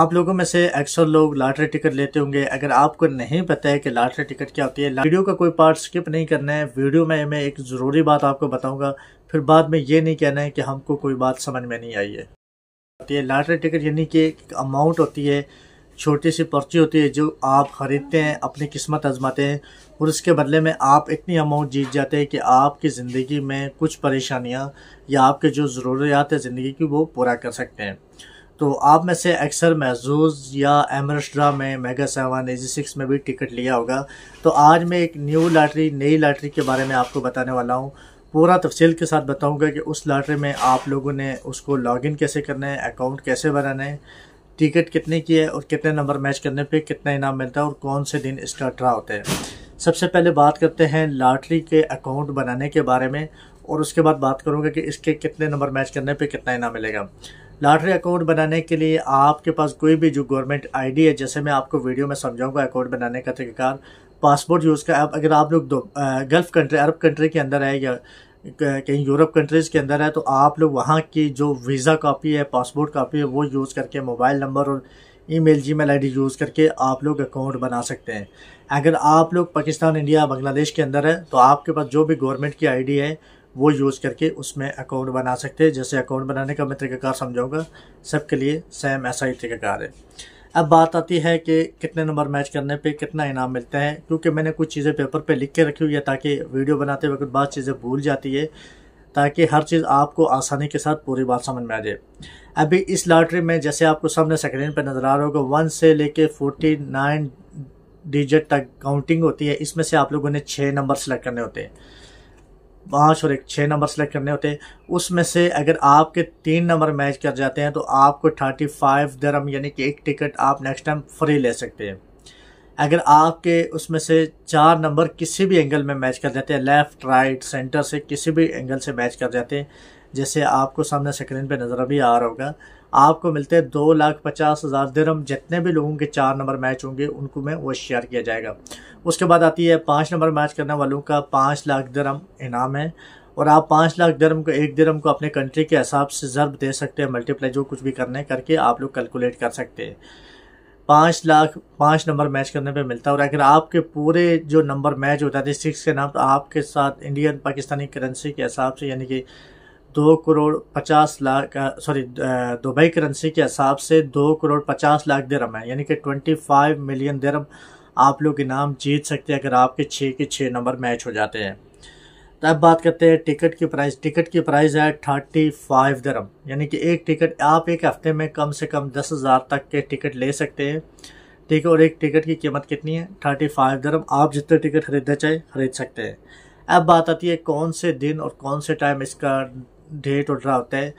आप लोगों में से अक्सर लोग लॉटरी टिकट लेते होंगे अगर आपको नहीं पता है कि लॉटरी टिकट क्या होती है वीडियो का कोई पार्ट स्किप नहीं करना है वीडियो में मैं एक ज़रूरी बात आपको बताऊंगा फिर बाद में ये नहीं कहना है कि हमको कोई बात समझ में नहीं आई है होती है लॉटरी टिकट यानी कि अमाउंट होती है छोटी सी पर्ची होती है जो आप ख़रीदते हैं अपनी किस्मत आजमाते हैं और उसके बदले में आप इतनी अमाउंट जीत जाते हैं कि आपकी ज़िंदगी में कुछ परेशानियाँ या आपके जो ज़रूरियात है ज़िंदगी की वो पूरा कर सकते हैं तो आप में से अक्सर महजूज या एमरस्ट्रा में मेगा सेवन एजी सिक्स में भी टिकट लिया होगा तो आज मैं एक न्यू लॉटरी नई लॉटरी के बारे में आपको बताने वाला हूँ पूरा तफसील के साथ बताऊँगा कि उस लॉटरी में आप लोगों ने उसको लॉगिन कैसे करना है अकाउंट कैसे बनाना है टिकट कितने की है और कितने नंबर मैच करने पर कितना इनाम मिलता है और कौन से दिन इसका ड्रा होते हैं सबसे पहले बात करते हैं लॉटरी के अकाउंट बनाने के बारे में और उसके बाद बात करूँगा कि इसके कितने नंबर मैच करने पर कितना इनाम मिलेगा लॉटरी अकाउंट बनाने के लिए आपके पास कोई भी जो गवर्नमेंट आईडी है जैसे मैं आपको वीडियो में समझाऊंगा अकाउंट बनाने का तरीक़ार पासपोर्ट यूज़ का अगर आप लोग गल्फ़ कंट्री अरब कंट्री के अंदर है या कहीं यूरोप कंट्रीज़ के अंदर है तो आप लोग वहाँ की जो वीज़ा कापी है पासपोर्ट कापी है वो यूज़ करके मोबाइल नंबर और ईमेल जीमेल आईडी यूज़ करके आप लोग अकाउंट बना सकते हैं अगर आप लोग पाकिस्तान इंडिया बांग्लादेश के अंदर है तो आपके पास जो भी गवर्नमेंट की आईडी है वो यूज़ करके उसमें अकाउंट बना सकते हैं जैसे अकाउंट बनाने का मैं तरीकाकार समझाऊंगा सबके लिए सेम ऐसा ही तरीकाकार है अब बात आती है कि कितने नंबर मैच करने पे कितना इनाम मिलता है क्योंकि मैंने कुछ चीज़ें पेपर पे लिख के रखी हुई है ताकि वीडियो बनाते वक्त बात चीज़ें भूल जाती है ताकि हर चीज़ आपको आसानी के साथ पूरी बात समझ में आ जाए अभी इस लॉटरी में जैसे आपको सामने स्क्रीन पर नज़र आ रहा होगा वन से लेके फोर्टी नाइन डिजिट तक काउंटिंग होती है इसमें से आप लोगों ने छः नंबर सेलेक्ट करने होते हैं पाँच और एक छः नंबर सेलेक्ट करने होते हैं उसमें से अगर आपके तीन नंबर मैच कर जाते हैं तो आपको थर्टी फाइव दरम यानी कि एक टिकट आप नेक्स्ट टाइम फ्री ले सकते हैं अगर आपके उसमें से चार नंबर किसी भी एंगल में मैच कर जाते हैं लेफ़्ट राइट सेंटर से किसी भी एंगल से मैच कर जाते हैं जैसे आपको सामने स्क्रीन पे नज़र अभी आ रहा होगा आपको मिलते हैं दो लाख पचास हज़ार दरम जितने भी लोगों के चार नंबर मैच होंगे उनको में वो शेयर किया जाएगा उसके बाद आती है पाँच नंबर मैच करने वालों का पाँच लाख दरम इनाम है और आप पाँच लाख दरम को एक दरम को अपने कंट्री के हिसाब से ज़रब दे सकते हैं मल्टीप्लाई जो कुछ भी करने करके आप लोग कैलकुलेट कर सकते हैं पाँच लाख पाँच नंबर मैच करने पे मिलता है और अगर आपके पूरे जो नंबर मैच होता है सिक्स के नाम तो आपके साथ इंडियन पाकिस्तानी करेंसी के हिसाब से यानी कि दो करोड़ पचास लाख सॉरी दुबई करेंसी के हिसाब से दो करोड़ पचास लाख दरम है यानी कि ट्वेंटी फाइव मिलियन दरम आप लोग इनाम जीत सकते हैं अगर आपके छः के छः नंबर मैच हो जाते हैं तो अब बात करते हैं टिकट की प्राइस टिकट की प्राइस है थर्टी फाइव दरम यानी कि एक टिकट आप एक हफ्ते में कम से कम दस हज़ार तक के टिकट ले सकते हैं ठीक है और एक टिकट की कीमत कितनी है थर्टी फाइव दरम आप जितने टिकट खरीदना चाहें खरीद सकते हैं अब बात आती है कौन से दिन और कौन से टाइम इसका डेट और रहा होता है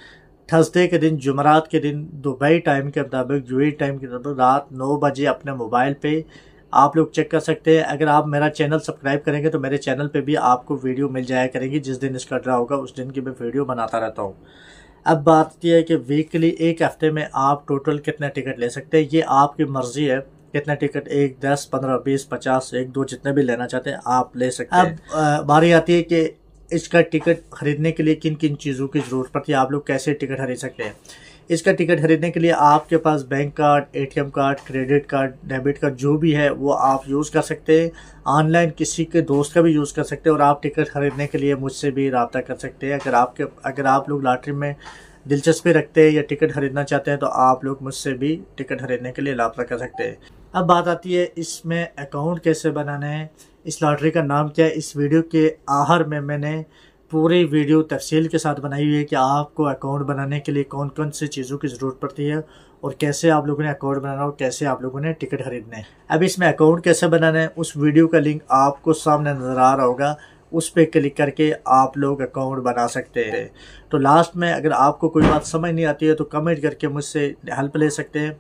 थर्सडे के दिन जुमरात के दिन दुबई टाइम के मुताबिक यूए टाइम के मुताबिक रात नौ बजे अपने मोबाइल पे आप लोग चेक कर सकते हैं अगर आप मेरा चैनल सब्सक्राइब करेंगे तो मेरे चैनल पे भी आपको वीडियो मिल जाया करेंगी जिस दिन इसका ड्रा होगा उस दिन की मैं वीडियो बनाता रहता हूँ अब बात यह है कि वीकली एक हफ्ते में आप टोटल कितना टिकट ले सकते हैं ये आपकी मर्जी है कितना टिकट एक दस पंद्रह बीस पचास एक दो जितने भी लेना चाहते हैं आप ले सकते हैं अब बारी आती है कि इसका टिकट खरीदने के लिए किन किन चीज़ों की ज़रूरत पड़ती है आप लोग कैसे टिकट खरीद सकते हैं इसका टिकट खरीदने के लिए आपके पास bank card ATM card credit card debit card जो भी है वो आप यूज़ कर सकते हैं ऑनलाइन किसी के दोस्त का भी यूज़ कर सकते हैं और आप टिकट खरीदने के लिए मुझसे भी रबता कर सकते हैं अगर आपके अगर आप लोग लॉटरी में दिलचस्पी रखते हैं या टिकट खरीदना चाहते हैं तो आप लोग मुझसे भी टिकट खरीदने के लिए रबता कर सकते हैं अब बात आती है इसमें अकाउंट कैसे बनाना है इस लॉटरी का नाम क्या है इस वीडियो के आहर में मैंने पूरी वीडियो तफसील के साथ बनाई हुई है कि आपको अकाउंट बनाने के लिए कौन कौन सी चीज़ों की ज़रूरत पड़ती है और कैसे आप लोगों ने अकाउंट बनाना और कैसे आप लोगों ने टिकट खरीदना है अब इसमें अकाउंट कैसे बनाना है उस वीडियो का लिंक आपको सामने नज़र आ रहा होगा उस पर क्लिक करके आप लोग अकाउंट बना सकते हैं तो लास्ट में अगर आपको कोई बात समझ नहीं आती है तो कमेंट करके मुझसे हेल्प ले सकते हैं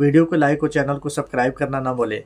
वीडियो को लाइक और चैनल को सब्सक्राइब करना ना बोले